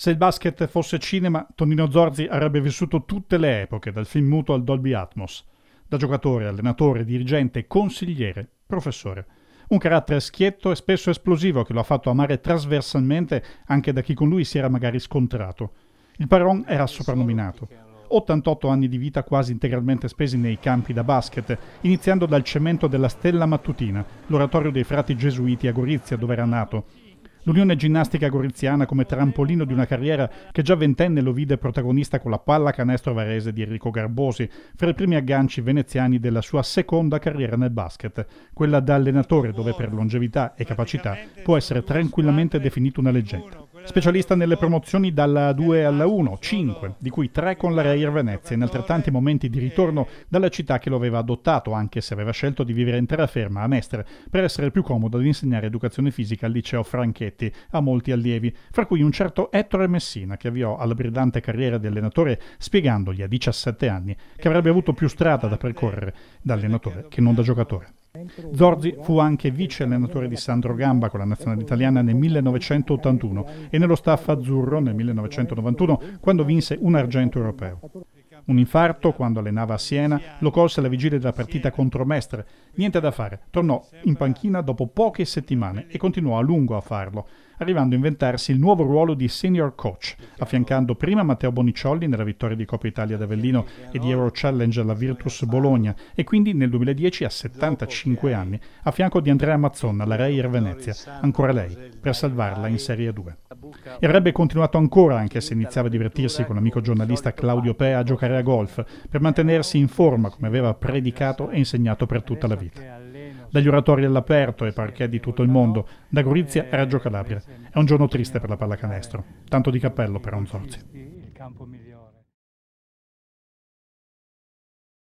Se il basket fosse cinema, Tonino Zorzi avrebbe vissuto tutte le epoche, dal film muto al Dolby Atmos. Da giocatore, allenatore, dirigente, consigliere, professore. Un carattere schietto e spesso esplosivo che lo ha fatto amare trasversalmente anche da chi con lui si era magari scontrato. Il Paron era soprannominato. 88 anni di vita quasi integralmente spesi nei campi da basket, iniziando dal cemento della Stella Mattutina, l'oratorio dei frati gesuiti a Gorizia dove era nato, L'Unione Ginnastica Goriziana come trampolino di una carriera che già ventenne lo vide protagonista con la palla canestro varese di Enrico Garbosi, fra i primi agganci veneziani della sua seconda carriera nel basket, quella da allenatore dove per longevità e capacità può essere tranquillamente definito una leggenda specialista nelle promozioni dalla 2 alla 1, 5, di cui 3 con la Reir Venezia in altrettanti momenti di ritorno dalla città che lo aveva adottato, anche se aveva scelto di vivere in terraferma a Mestre, per essere più comodo ad insegnare educazione fisica al liceo Franchetti a molti allievi, fra cui un certo Ettore Messina che avviò alla brillante carriera di allenatore spiegandogli a 17 anni che avrebbe avuto più strada da percorrere da allenatore che non da giocatore. Zorzi fu anche vice allenatore di Sandro Gamba con la nazionale italiana nel 1981 e nello staff azzurro nel 1991 quando vinse un argento europeo. Un infarto, quando allenava a Siena, lo colse alla vigilia della partita contro Mestre. Niente da fare, tornò in panchina dopo poche settimane e continuò a lungo a farlo, arrivando a inventarsi il nuovo ruolo di senior coach, affiancando prima Matteo Bonicciolli nella vittoria di Coppa Italia ad Avellino e di Euro Challenge alla Virtus Bologna e quindi nel 2010 a 75 anni, a fianco di Andrea Mazzonna la Reyer Venezia, ancora lei, per salvarla in Serie 2. E avrebbe continuato ancora, anche se iniziava a divertirsi con l'amico giornalista Claudio Pea a giocare a golf, per mantenersi in forma, come aveva predicato e insegnato per tutta la vita dagli oratori all'aperto e parquet di tutto il mondo, da Gorizia a Reggio Calabria. È un giorno triste per la pallacanestro, tanto di cappello per Onzorzio.